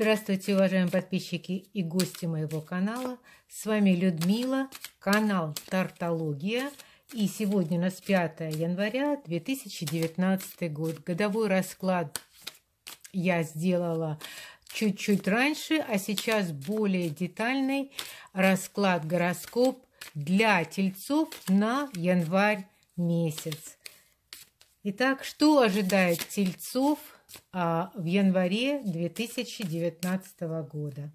Здравствуйте, уважаемые подписчики и гости моего канала. С вами Людмила, канал Тартология. И сегодня у нас 5 января 2019 год. Годовой расклад я сделала чуть-чуть раньше, а сейчас более детальный расклад гороскоп для тельцов на январь месяц. Итак, что ожидает тельцов – а, в январе 2019 года.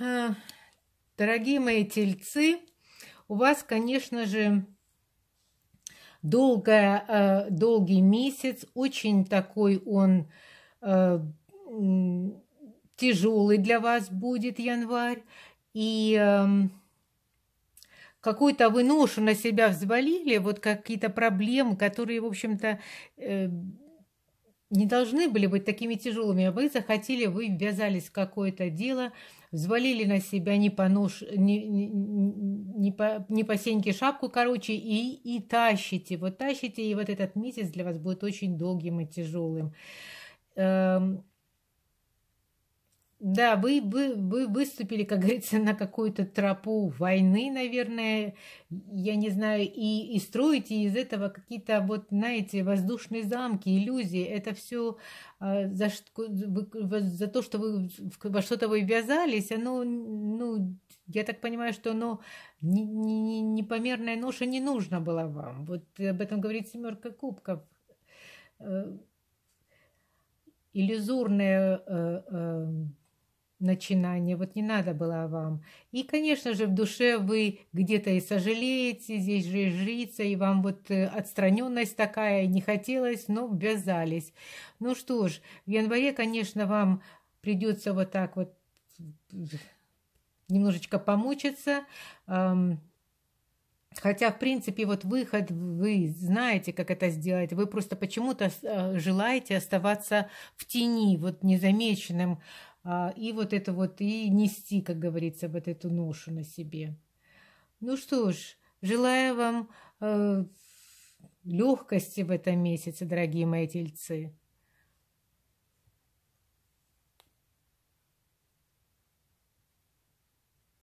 А, дорогие мои тельцы, у вас, конечно же, долгая, э, долгий месяц, очень такой он э, тяжелый для вас будет январь, и э, какую-то вы ношу на себя взвалили, вот какие-то проблемы, которые, в общем-то, э, не должны были быть такими тяжелыми, а вы захотели, вы ввязались в какое-то дело, взвалили на себя не по нож, не, не, не, по, не по сеньке шапку, короче, и, и тащите. Вот тащите, и вот этот месяц для вас будет очень долгим и тяжелым. Эм, да, вы, вы, вы выступили, как говорится, на какую-то тропу войны, наверное, я не знаю, и, и строите из этого какие-то, вот, знаете, воздушные замки, иллюзии. Это все э, а, за, за то, что вы во что-то вы ввязались, оно, ну, я так понимаю, что оно непомерная ноша не нужна была вам. Вот об этом говорит семерка кубков. Э, иллюзорное э, э, начинание, вот не надо было вам. И, конечно же, в душе вы где-то и сожалеете, здесь же жрица, и вам вот э, отстраненность такая, не хотелось, но ввязались. Ну что ж, в январе, конечно, вам придется вот так вот немножечко помучиться, эм, Хотя, в принципе, вот выход, вы знаете, как это сделать. Вы просто почему-то э, желаете оставаться в тени, вот незамеченным, а, и вот это вот, и нести, как говорится, вот эту ношу на себе. Ну что ж, желаю вам э, легкости в этом месяце, дорогие мои тельцы.